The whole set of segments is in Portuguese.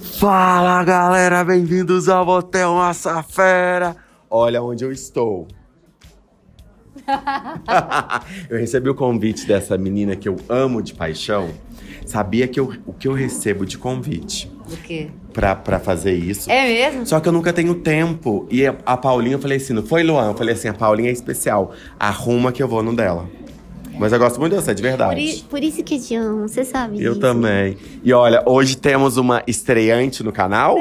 Fala galera, bem-vindos ao Hotel Massa Fera. Olha onde eu estou. eu recebi o convite dessa menina que eu amo de paixão. Sabia que eu, o que eu recebo de convite? O quê? Pra, pra fazer isso. É mesmo? Só que eu nunca tenho tempo. E a, a Paulinha, eu falei assim, não foi Luan? Eu falei assim, a Paulinha é especial. Arruma que eu vou no dela. Né? Mas eu gosto muito de você, é de verdade. Por, por isso que eu te amo, você sabe Eu disso. também. E olha, hoje temos uma estreante no canal.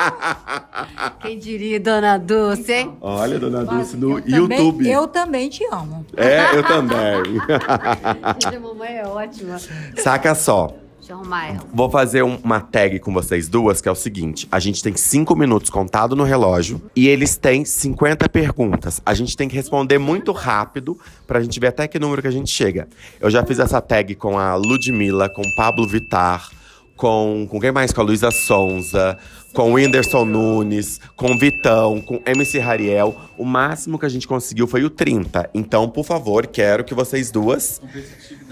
Quem diria, Dona Dulce, hein? Olha, Dona Dulce no eu YouTube. Também, eu também te amo. É, eu também. Minha mamãe é ótima. Saca só. Deixa eu arrumar ela. Vou fazer uma tag com vocês duas, que é o seguinte: a gente tem cinco minutos contado no relógio e eles têm 50 perguntas. A gente tem que responder muito rápido pra gente ver até que número que a gente chega. Eu já fiz essa tag com a Ludmilla, com o Pablo Vitar, com, com quem mais? Com a Luísa Sonza, com o Whindersson Nunes, com Vitão, com MC Rariel. O máximo que a gente conseguiu foi o 30. Então, por favor, quero que vocês duas.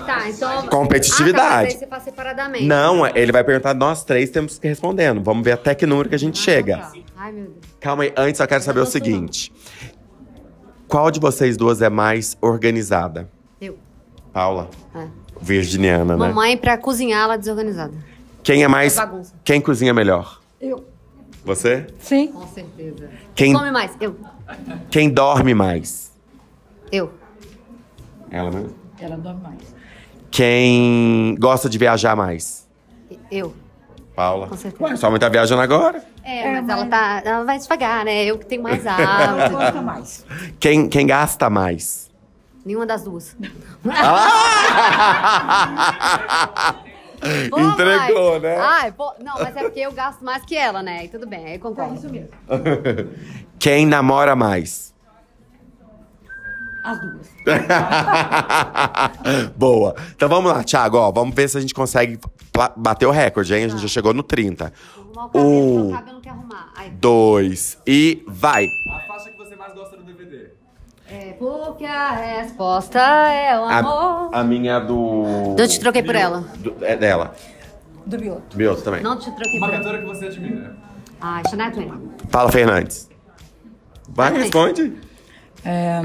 Tá, então. Competitividade. Ah, tá, você separadamente. Não, ele vai perguntar, nós três temos que ir respondendo. Vamos ver até que número que a gente ah, chega. Tá. Ai, meu Deus. Calma aí, antes eu quero saber eu o seguinte: qual de vocês duas é mais organizada? Eu. Paula? É. Virginiana, Mamãe, né? Mamãe, pra cozinhar, ela é desorganizada. Quem é, é mais. É Quem cozinha melhor? Eu. Você? Sim. Com certeza. Quem come mais? Eu. Quem dorme mais? Eu. Ela mesmo? Ela dorme mais. Quem gosta de viajar mais? Eu. Paula. Com certeza. Ué, sua mãe tá viajando agora? É, é mas, ela tá. Ela vai devagar, né? Eu que tenho mais alta. gosta mais. Quem, quem gasta mais? Nenhuma das duas. Ah! Entregou, né? Ai, pô... Não, mas é porque eu gasto mais que ela, né? E tudo bem, aí concordo. É isso mesmo. Quem namora mais? As duas. Boa. Então vamos lá, Thiago, ó, vamos ver se a gente consegue bater o recorde, hein? A gente já tá. chegou no 30. um, dois e vai. É porque a resposta é o amor. A, a minha do. Então eu te troquei por ela. Do, é dela. Do Bioto. Bioto também. Não te troquei Uma por ela. cantora que você admira. Ah, Chanel Twain. Fala, Fernandes. Vai, responde. É...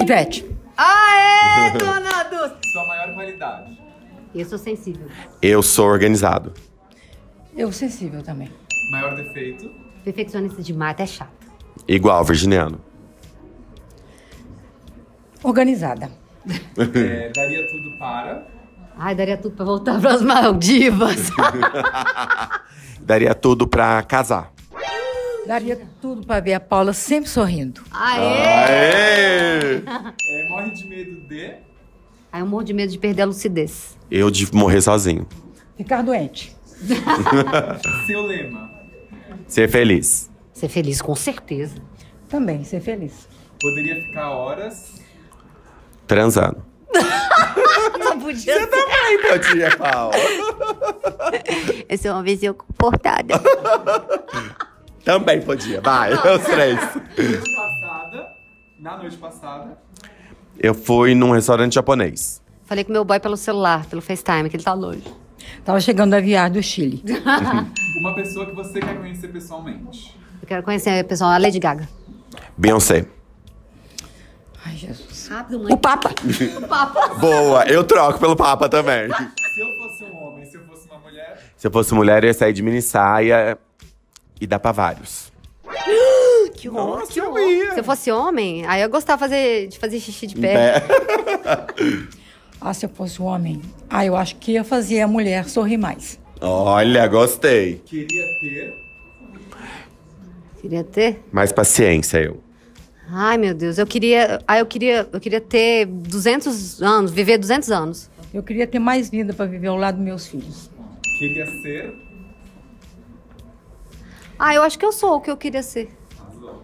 Ivete. Aê, dona Dulce! Sua maior qualidade. Eu sou sensível. Eu sou organizado. Eu sensível também. Maior defeito? Perfeccionista demais, até chato. Igual, virginiano. Organizada. É, daria tudo para. Ai, daria tudo para voltar para as Maldivas. daria tudo para casar. Daria tudo para ver a Paula sempre sorrindo. Aê! Aê! É, morre de medo de. Ai, eu morro de medo de perder a lucidez. Eu de morrer sozinho. Ficar doente. Seu lema. Ser feliz. Ser feliz, com certeza. Também, ser feliz. Poderia ficar horas. Transando. Podia Você também podia, Paula. Eu sou uma vizinha comportada. também podia. Vai, os três. Na noite passada, na noite passada, eu fui num restaurante japonês. Falei com meu boy pelo celular, pelo FaceTime, que ele tá longe. Tava chegando a viagem do Chile. uma pessoa que você quer conhecer pessoalmente. Eu quero conhecer pessoal, a Lady Gaga. Beyoncé. Ai, Jesus. Rápido, mãe. O Papa. o Papa. Boa, eu troco pelo Papa também. Se eu fosse um homem, se eu fosse uma mulher. Se eu fosse mulher, eu ia sair de mini saia e dar pra vários. que horror. Nossa, que eu ia. Se eu fosse homem, aí eu gostava fazer, de fazer xixi de pé. ah, se eu fosse homem, aí ah, eu acho que ia fazer a mulher sorrir mais. Olha, gostei. Queria ter. Queria ter? Mais paciência, eu. Ai, meu Deus, eu queria, ah, eu queria, eu queria ter 200 anos, viver 200 anos. Eu queria ter mais vida para viver ao lado dos meus filhos. Queria ser? Ah, eu acho que eu sou o que eu queria ser.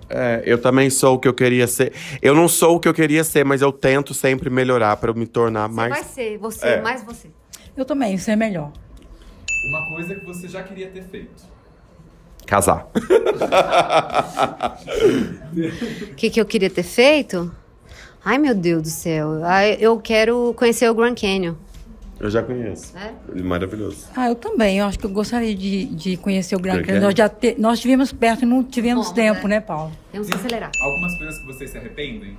É, eu também sou o que eu queria ser. Eu não sou o que eu queria ser, mas eu tento sempre melhorar para me tornar você mais. Vai ser você, é. mais você. Eu também, isso é melhor. Uma coisa que você já queria ter feito. Casar. O que, que eu queria ter feito? Ai, meu Deus do céu. Ai, Eu quero conhecer o Grand Canyon. Eu já conheço. É? Ele é maravilhoso. Ah, eu também. Eu acho que eu gostaria de, de conhecer o Grand Canyon. Nós, já te- nós tivemos perto e não tivemos Bom, tempo, né, né Paulo? Temos que acelerar. Algumas coisas que vocês se arrependem?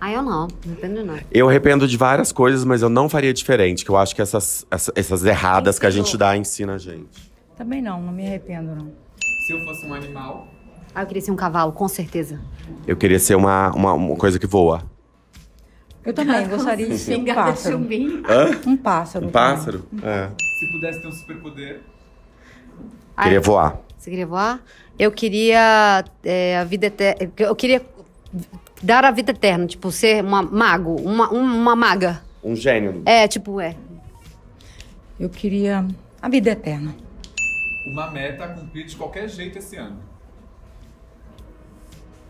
Ah, eu não. Não de não. Eu arrependo de várias coisas, mas eu não faria diferente. Que eu acho que essas, essas erradas que a gente dá ensina a gente. Também não, não me arrependo, não se eu fosse um animal. Ah, eu queria ser um cavalo, com certeza. Eu queria ser uma, uma, uma coisa que voa. Eu também eu gostaria de ser um pássaro. Hã? Um pássaro. Um pássaro? É. Se pudesse ter um superpoder. queria ah, voar. Você queria voar? Eu queria é, a vida eterna. Eu queria dar a vida eterna, tipo, ser uma mago, uma, uma maga. Um gênio. É, tipo, é. Eu queria a vida eterna uma meta a cumprir de qualquer jeito esse ano?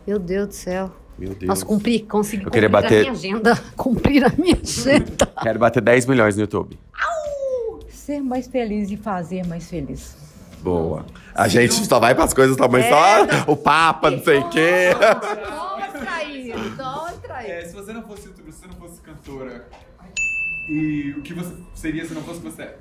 Meu Deus do céu. Meu Deus. Nossa, cumprir, consegui queria bater... a minha agenda. Cumprir a minha agenda. Quero bater 10 milhões no YouTube. Au! Ser mais feliz e fazer mais feliz. Boa. A Sim, gente não... só vai para as coisas também, tá, só é. o Papa, não sei o quê. Toma traído, toma traído. É, se você não fosse youtuber, se você não fosse cantora, e o que você seria se não fosse você?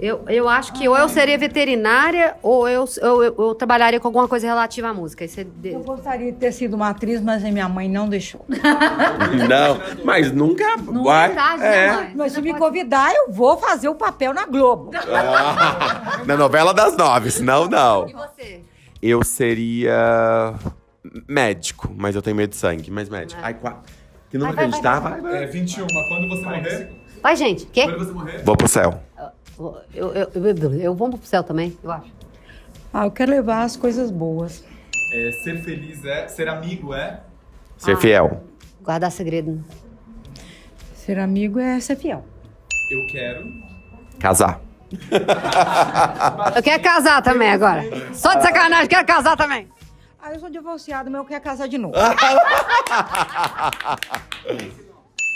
Eu, eu acho que ah, ou eu ah, é. seria veterinária ou eu, eu, eu, eu, trabalharia com alguma coisa relativa à música. É eu gostaria de ter sido uma atriz, mas minha mãe não deixou. não, mas nunca não vai. Tarde, né, é. Não, mas se não me pode... convidar, eu vou fazer o papel na Globo. na novela das nove, senão não. E você? Eu seria médico, mas eu tenho medo de sangue, mas médico. É. Ai, qua... Que número que É 21, quando você vai, morrer. Vai, gente. Quê? Quando você morrer. Vou pro céu. Eu, eu, eu, eu vamos pro céu também, eu acho. Ah, eu quero levar as coisas boas. É, ser feliz é. Ser amigo é. Ser ah, fiel. Guardar segredo. Ser amigo é ser fiel. Eu quero. Casar. eu quero casar também agora. Só de sacanagem, quero casar também. Ah, eu sou divorciado, mas eu quero casar de novo.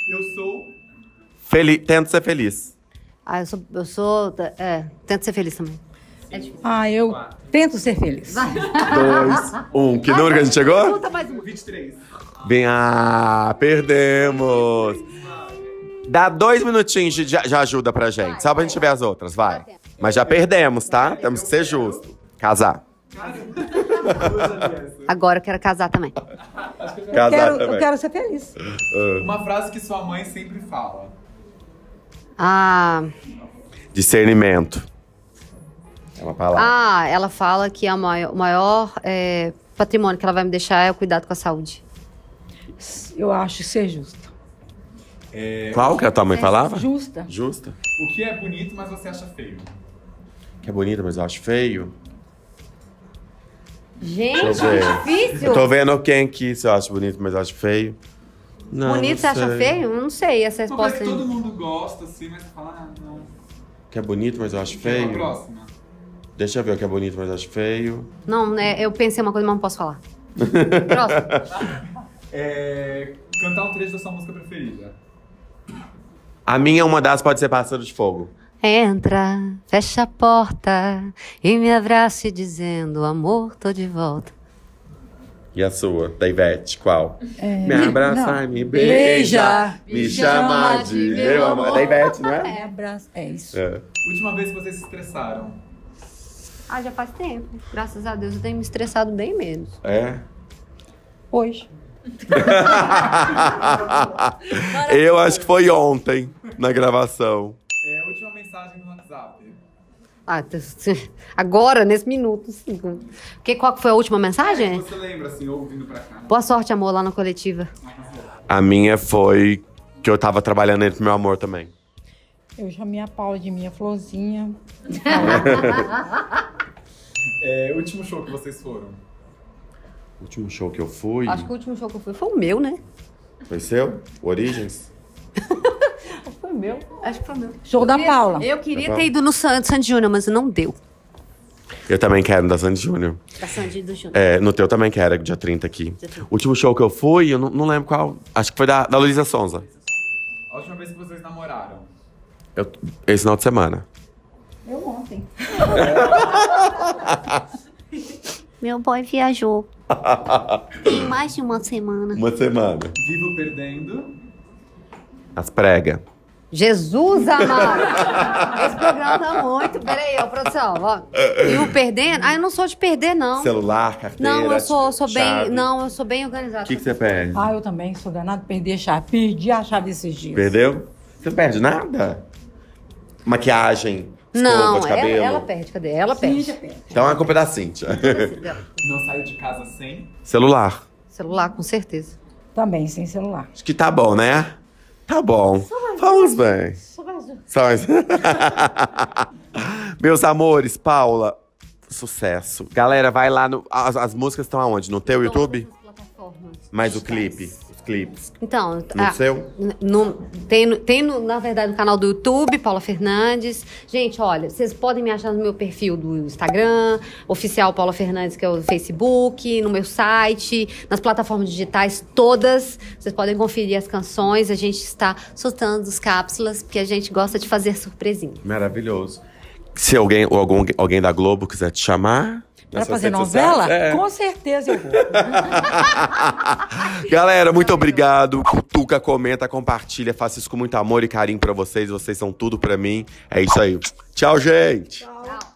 eu sou. Feliz, tento ser feliz. Ah, eu sou. Eu sou é, tento ser feliz também. É ah, eu Quatro. tento ser feliz. Vai. Dois, um. Que número que a gente chegou? Conta mais um. 23. Bem, ah, perdemos. Dá dois minutinhos de, já ajuda pra gente. Vai, só pra gente ver as outras, vai. Mas já perdemos, tá? Temos que ser justos. Casar. Agora eu quero casar também. Eu casar quero, também. Eu quero ser feliz. Ah. Uma frase que sua mãe sempre fala a. Discernimento. É uma palavra. Ah, ela fala que é o maior, maior é, patrimônio que ela vai me deixar é o cuidado com a saúde. Eu acho ser justo. É... Qual que a tua mãe falava? Justa. Justa. O que é bonito, mas você acha feio? O que é bonito, mas eu acho feio? Gente, eu é difícil. Eu tô vendo quem que se acha bonito, mas eu acho feio. Não, Bonito não você acha feio? não sei essa resposta. Porque é todo mundo gosta, assim, mas fala, ah, não. Que é bonito, mas eu acho feio. próxima. Deixa eu ver o que é bonito, mas eu acho feio. Não, né, eu pensei uma coisa, mas não posso falar. Próximo. É, cantar um trecho da sua música preferida. A minha, é uma das, pode ser Pássaro de Fogo. Entra, fecha a porta e me abrace dizendo: Amor, tô de volta. E a sua, da Ivete, qual? É, me abraça, não. me beija, beija, me chama de meu amor. Da Ivete, não é? É, abraço. É isso. É. Última vez que vocês se estressaram? Ah, já faz tempo. Graças a Deus eu tenho me estressado bem menos. É? Hoje. eu acho que foi ontem, na gravação. É a última mensagem no WhatsApp. Ah, tá. agora, nesse minuto. Que, qual foi a última mensagem? É, você lembra, assim, ouvindo pra cá. Né? Boa sorte, amor, lá na coletiva. A minha foi que eu tava trabalhando entre meu amor também. Eu chamei a Paula de minha florzinha. é, último show que vocês foram? último show que eu fui? Acho que o último show que eu fui foi o meu, né? Foi seu? Origens? meu. Acho que foi o meu. Show da queria- Paula. Eu queria tá ter ido no San- Sandy Júnior, mas não deu. Eu também quero no da Sandy Júnior. Da Sandy do Júnior. É, no teu também quero, é dia 30 aqui. último show que eu fui, eu não, não lembro qual. Acho que foi da, da Luísa Sonza. A última vez que vocês namoraram. Eu- esse final de semana. Eu ontem. Meu boy viajou. Tem mais de uma semana. Uma semana. Vivo perdendo. As prega. Jesus amado! Esse programa tá muito. Peraí, ô, produção, ó. E o perdendo? Ah, eu não sou de perder, não. Celular, carteira. Não, eu sou, sou bem. Não, eu sou bem organizada. O que, que você perde? Ah, eu também sou danado. Perdi a chave. Perdi a chave esses dias. Perdeu? Você não perde nada? Maquiagem. Não, de cabelo. Ela, ela perde, cadê? Ela perde. perde. Então é culpa da Cintia. Não saiu de casa sem? Celular. Celular, com certeza. Também sem celular. Acho que tá bom, né? Tá bom. Vamos bem. Meus amores, Paula, sucesso. Galera, vai lá no. As, as músicas estão aonde? No teu YouTube? Mas o clipe clipes? Então, no ah, seu? No, tem, tem no, na verdade, no canal do YouTube, Paula Fernandes. Gente, olha, vocês podem me achar no meu perfil do Instagram, oficial Paula Fernandes, que é o Facebook, no meu site, nas plataformas digitais todas. Vocês podem conferir as canções. A gente está soltando as cápsulas, porque a gente gosta de fazer surpresinha. Maravilhoso. Se alguém, algum, alguém da Globo quiser te chamar. Pra fazer novela? É. Com certeza eu vou. Galera, muito obrigado. Cutuca, comenta, compartilha. Faço isso com muito amor e carinho para vocês. Vocês são tudo para mim. É isso aí. Tchau, gente. Tchau.